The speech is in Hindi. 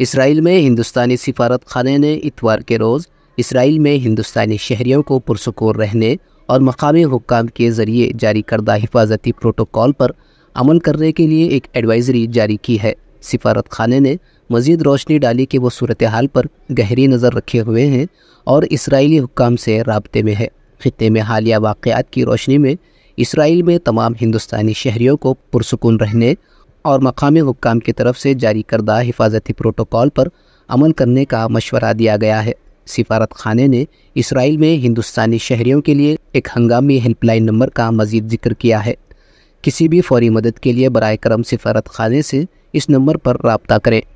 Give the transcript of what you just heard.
इसराइल में हिंदुस्तानी सिफारत खाने ने इतवार के रोज़ इसराइल में हिंदुस्तानी शहरियों को पुरसकूर रहने और मकामी हुकाम के ज़रिए जारी करदा हिफाजती प्रोटोकॉल पर अमल करने के लिए एक एडवाइज़री जारी की है सिफारत खाने ने मज़ीद रोशनी डाली कि वो सूरत हाल पर गहरी नज़र रखे हुए हैं और इसराइली हुकाम से रबते में है ख़त्े में हालिया वाक़ात की रोशनी में इसराइल में तमाम हिंदुस्तानी शहरीों को पुरसकून रहने और मकामी हुकाम की तरफ से जारी करदा हिफाजती प्रोटोकॉल पर अमल करने का मशवरा दिया गया है सिफारत खाने ने इसराइल में हिंदुस्तानी शहरीों के लिए एक हंगामी हेल्पलाइन नंबर का मजीद जिक्र किया है किसी भी फौरी मदद के लिए बर करम सिफारत खाने से इस नंबर पर रबता करें